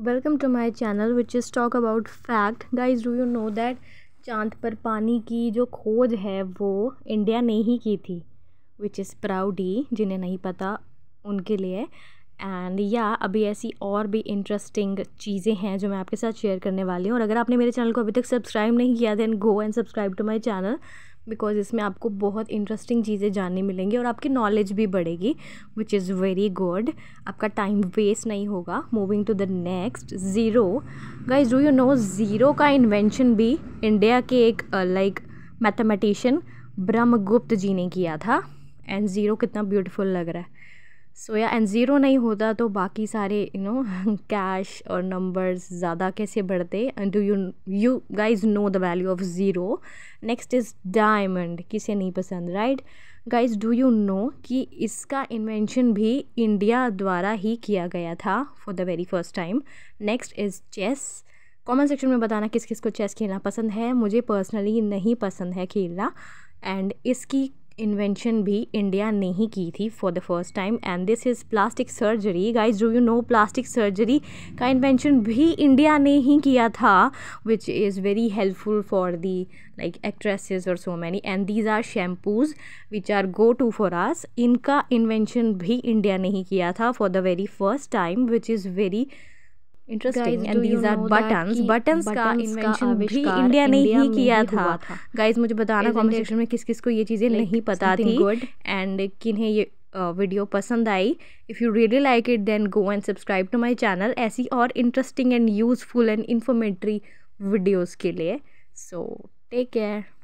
welcome to my channel which is talk about fact guys do you know that चांद पर पानी की जो खोज है वो इंडिया ने ही की थी विच इज़ प्राउडी जिन्हें नहीं पता उनके लिए एंड या yeah, अभी ऐसी और भी इंटरेस्टिंग चीज़ें हैं जो मैं आपके साथ शेयर करने वाली हूँ और अगर आपने मेरे चैनल को अभी तक सब्सक्राइब नहीं किया then go and subscribe to my channel because इसमें आपको बहुत इंटरेस्टिंग चीज़ें जानने मिलेंगी और आपकी नॉलेज भी बढ़ेगी विच इज़ वेरी गुड आपका टाइम वेस्ट नहीं होगा moving to the next zero guys do you know zero का इन्वेंशन भी इंडिया के एक लाइक मैथमेटिशियन ब्रह्मगुप्त जी ने किया था एंड ज़ीरो कितना ब्यूटिफुल लग रहा है सोया एंड ज़ीरो नहीं होता तो बाकी सारे यू नो कैश और नंबर्स ज़्यादा कैसे बढ़ते do you you guys know the value of zero next is diamond किसे नहीं पसंद right guys do you know कि इसका इन्वेंशन भी इंडिया द्वारा ही किया गया था for the very first time next is chess comment section में बताना किस किस को चेस खेलना पसंद है मुझे पर्सनली नहीं पसंद है खेलना एंड इसकी इन्वेंशन भी इंडिया ने ही की थी for the first time and this is plastic surgery guys do you know plastic surgery का इन्वेंशन भी इंडिया ने ही किया था which is very helpful for the like actresses और so many and these are shampoos which are go to for as इनका invention भी India ने ही किया था for the very first time which is very interesting and these are buttons buttons का invention भी India ने ही किया था गाइज मुझे बताना कमेंट में किस किस को ये चीज़ें नहीं पता थी एंड किन्हें ये वीडियो पसंद आई if you really like it then go and subscribe to my channel ऐसी और interesting and useful and informative videos के लिए सो टेक केयर